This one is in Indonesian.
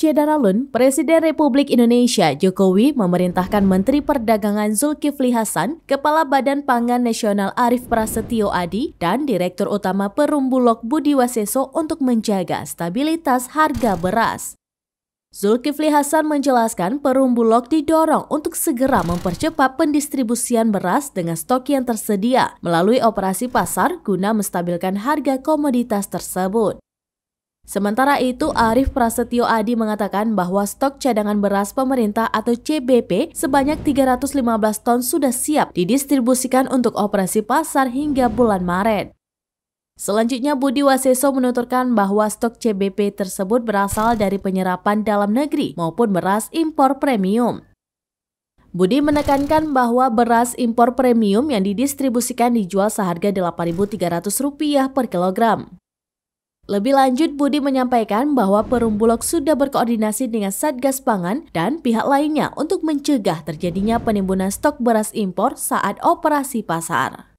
Syedara Presiden Republik Indonesia Jokowi memerintahkan Menteri Perdagangan Zulkifli Hasan, Kepala Badan Pangan Nasional Arief Prasetyo Adi, dan Direktur Utama Perumbulok Budi Waseso untuk menjaga stabilitas harga beras. Zulkifli Hasan menjelaskan Perumbulok didorong untuk segera mempercepat pendistribusian beras dengan stok yang tersedia melalui operasi pasar guna menstabilkan harga komoditas tersebut. Sementara itu, Arief Prasetyo Adi mengatakan bahwa stok cadangan beras pemerintah atau CBP sebanyak 315 ton sudah siap didistribusikan untuk operasi pasar hingga bulan Maret. Selanjutnya, Budi Waseso menuturkan bahwa stok CBP tersebut berasal dari penyerapan dalam negeri maupun beras impor premium. Budi menekankan bahwa beras impor premium yang didistribusikan dijual seharga Rp8.300 per kilogram. Lebih lanjut, Budi menyampaikan bahwa Perum Bulog sudah berkoordinasi dengan Satgas Pangan dan pihak lainnya untuk mencegah terjadinya penimbunan stok beras impor saat operasi pasar.